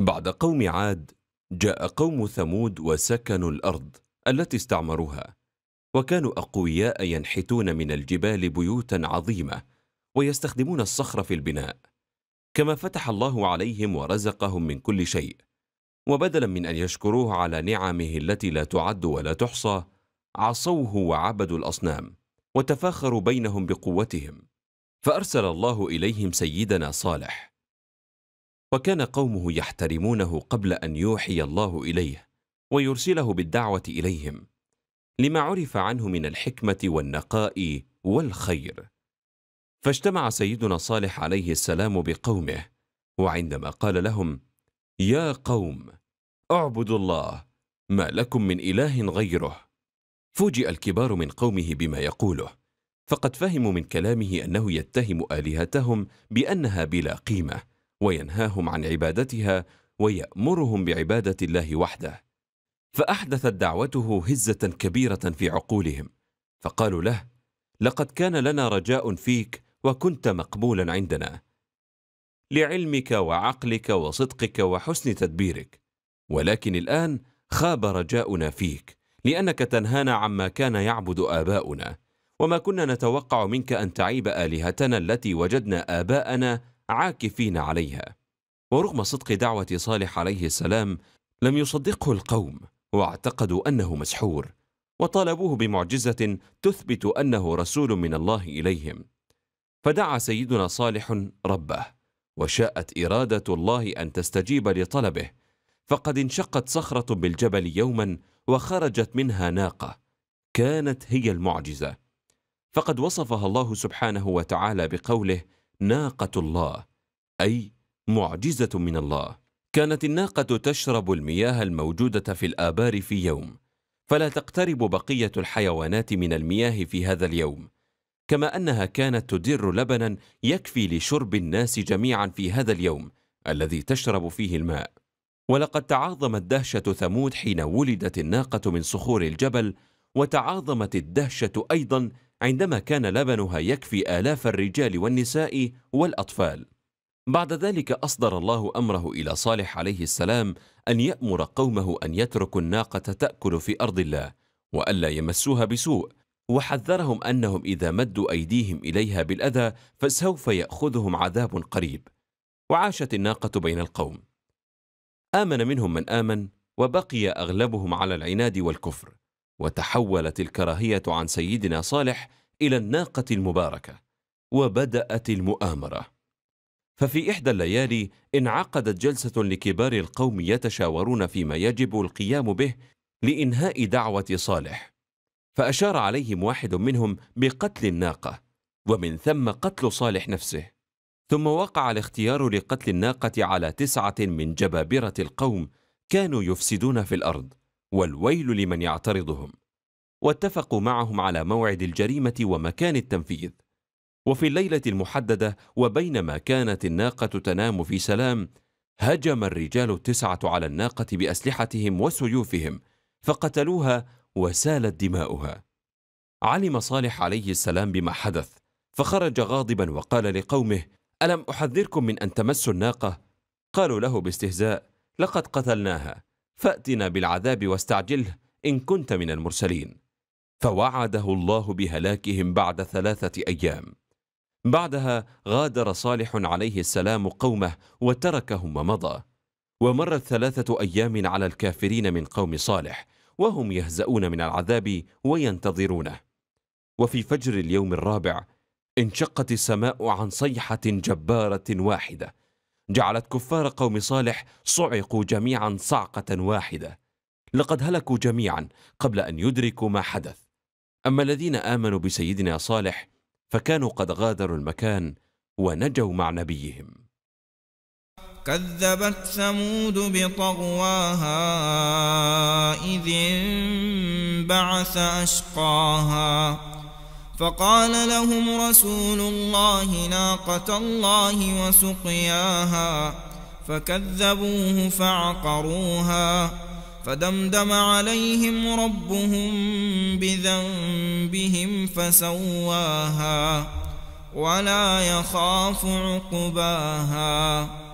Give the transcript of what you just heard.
بعد قوم عاد جاء قوم ثمود وسكنوا الارض التي استعمروها وكانوا اقوياء ينحتون من الجبال بيوتا عظيمه ويستخدمون الصخر في البناء كما فتح الله عليهم ورزقهم من كل شيء وبدلا من ان يشكروه على نعمه التي لا تعد ولا تحصى عصوه وعبدوا الاصنام وتفاخروا بينهم بقوتهم فارسل الله اليهم سيدنا صالح وكان قومه يحترمونه قبل ان يوحي الله اليه ويرسله بالدعوه اليهم لما عرف عنه من الحكمه والنقاء والخير فاجتمع سيدنا صالح عليه السلام بقومه وعندما قال لهم يا قوم اعبدوا الله ما لكم من اله غيره فوجئ الكبار من قومه بما يقوله فقد فهموا من كلامه انه يتهم الهتهم بانها بلا قيمه وينهاهم عن عبادتها ويأمرهم بعبادة الله وحده فأحدثت دعوته هزة كبيرة في عقولهم فقالوا له لقد كان لنا رجاء فيك وكنت مقبولا عندنا لعلمك وعقلك وصدقك وحسن تدبيرك ولكن الان خاب رجاؤنا فيك لانك تنهانا عما كان يعبد اباؤنا وما كنا نتوقع منك ان تعيب الهتنا التي وجدنا اباءنا عاكفين عليها ورغم صدق دعوة صالح عليه السلام لم يصدقه القوم واعتقدوا أنه مسحور وطالبوه بمعجزة تثبت أنه رسول من الله إليهم فدعا سيدنا صالح ربه وشاءت إرادة الله أن تستجيب لطلبه فقد انشقت صخرة بالجبل يوما وخرجت منها ناقة كانت هي المعجزة فقد وصفها الله سبحانه وتعالى بقوله ناقة الله أي معجزة من الله كانت الناقة تشرب المياه الموجودة في الآبار في يوم فلا تقترب بقية الحيوانات من المياه في هذا اليوم كما أنها كانت تدر لبنا يكفي لشرب الناس جميعا في هذا اليوم الذي تشرب فيه الماء ولقد تعاظمت دهشة ثمود حين ولدت الناقة من صخور الجبل وتعاظمت الدهشة أيضا عندما كان لبنها يكفي آلاف الرجال والنساء والأطفال بعد ذلك أصدر الله أمره إلى صالح عليه السلام أن يأمر قومه أن يتركوا الناقة تأكل في أرض الله وألا يمسوها بسوء وحذرهم أنهم إذا مدوا أيديهم إليها بالأذى فسوف يأخذهم عذاب قريب وعاشت الناقة بين القوم آمن منهم من آمن وبقي أغلبهم على العناد والكفر وتحولت الكراهية عن سيدنا صالح إلى الناقة المباركة وبدأت المؤامرة ففي إحدى الليالي انعقدت جلسة لكبار القوم يتشاورون فيما يجب القيام به لإنهاء دعوة صالح فأشار عليهم واحد منهم بقتل الناقة ومن ثم قتل صالح نفسه ثم وقع الاختيار لقتل الناقة على تسعة من جبابرة القوم كانوا يفسدون في الأرض والويل لمن يعترضهم واتفقوا معهم على موعد الجريمة ومكان التنفيذ وفي الليلة المحددة وبينما كانت الناقة تنام في سلام هجم الرجال التسعة على الناقة بأسلحتهم وسيوفهم فقتلوها وسالت دماؤها علم صالح عليه السلام بما حدث فخرج غاضبا وقال لقومه ألم أحذركم من أن تمسوا الناقة؟ قالوا له باستهزاء لقد قتلناها فأتنا بالعذاب واستعجله إن كنت من المرسلين فوعده الله بهلاكهم بعد ثلاثة أيام بعدها غادر صالح عليه السلام قومه وتركهم ومضى ومرت ثلاثة أيام على الكافرين من قوم صالح وهم يهزؤون من العذاب وينتظرونه وفي فجر اليوم الرابع انشقت السماء عن صيحة جبارة واحدة جعلت كفار قوم صالح صعقوا جميعا صعقة واحدة لقد هلكوا جميعا قبل أن يدركوا ما حدث أما الذين آمنوا بسيدنا صالح فكانوا قد غادروا المكان ونجوا مع نبيهم كذبت ثمود بطغواها إذ انبعث أشقاها فقال لهم رسول الله ناقة الله وسقياها فكذبوه فعقروها فدمدم عليهم ربهم بذنبهم فسواها ولا يخاف عقباها